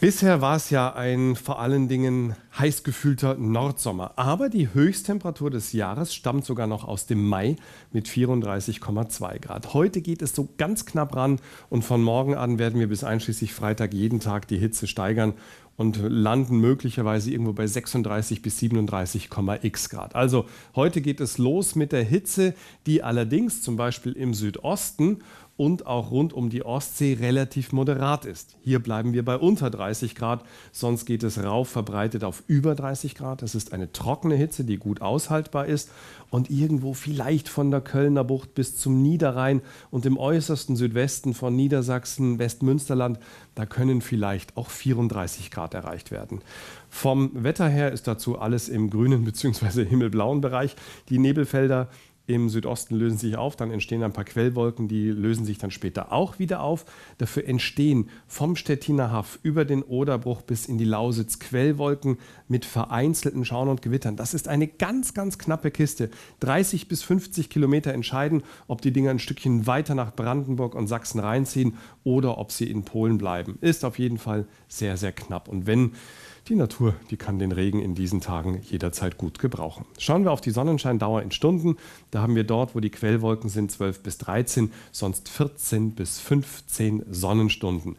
Bisher war es ja ein vor allen Dingen heiß gefühlter Nordsommer. Aber die Höchsttemperatur des Jahres stammt sogar noch aus dem Mai mit 34,2 Grad. Heute geht es so ganz knapp ran und von morgen an werden wir bis einschließlich Freitag jeden Tag die Hitze steigern und landen möglicherweise irgendwo bei 36 bis 37,x Grad. Also heute geht es los mit der Hitze, die allerdings zum Beispiel im Südosten und auch rund um die Ostsee relativ moderat ist. Hier bleiben wir bei unter 30 Grad, sonst geht es rauf verbreitet auf über 30 Grad. Das ist eine trockene Hitze, die gut aushaltbar ist und irgendwo vielleicht von der Kölner Bucht bis zum Niederrhein und im äußersten Südwesten von Niedersachsen, Westmünsterland, da können vielleicht auch 34 Grad erreicht werden. Vom Wetter her ist dazu alles im grünen bzw. himmelblauen Bereich. Die Nebelfelder im Südosten lösen sich auf, dann entstehen ein paar Quellwolken, die lösen sich dann später auch wieder auf. Dafür entstehen vom Stettiner Haff über den Oderbruch bis in die Lausitz Quellwolken mit vereinzelten Schauen und Gewittern. Das ist eine ganz, ganz knappe Kiste. 30 bis 50 Kilometer entscheiden, ob die Dinger ein Stückchen weiter nach Brandenburg und Sachsen reinziehen oder ob sie in Polen bleiben. Ist auf jeden Fall sehr, sehr knapp. Und wenn die Natur, die kann den Regen in diesen Tagen jederzeit gut gebrauchen. Schauen wir auf die Sonnenscheindauer in Stunden. Da haben wir dort, wo die Quellwolken sind, 12 bis 13, sonst 14 bis 15 Sonnenstunden.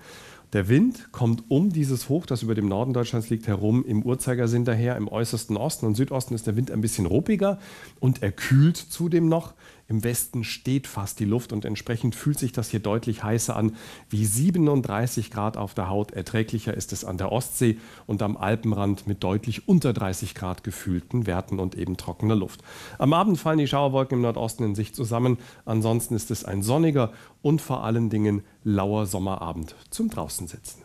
Der Wind kommt um dieses Hoch, das über dem Norden Deutschlands liegt, herum im Uhrzeigersinn daher. Im äußersten Osten und Südosten ist der Wind ein bisschen ruppiger und er kühlt zudem noch. Im Westen steht fast die Luft und entsprechend fühlt sich das hier deutlich heißer an. Wie 37 Grad auf der Haut erträglicher ist es an der Ostsee und am Alpenrand mit deutlich unter 30 Grad gefühlten Werten und eben trockener Luft. Am Abend fallen die Schauerwolken im Nordosten in sich zusammen. Ansonsten ist es ein sonniger und vor allen Dingen lauer Sommerabend zum Draußensitzen.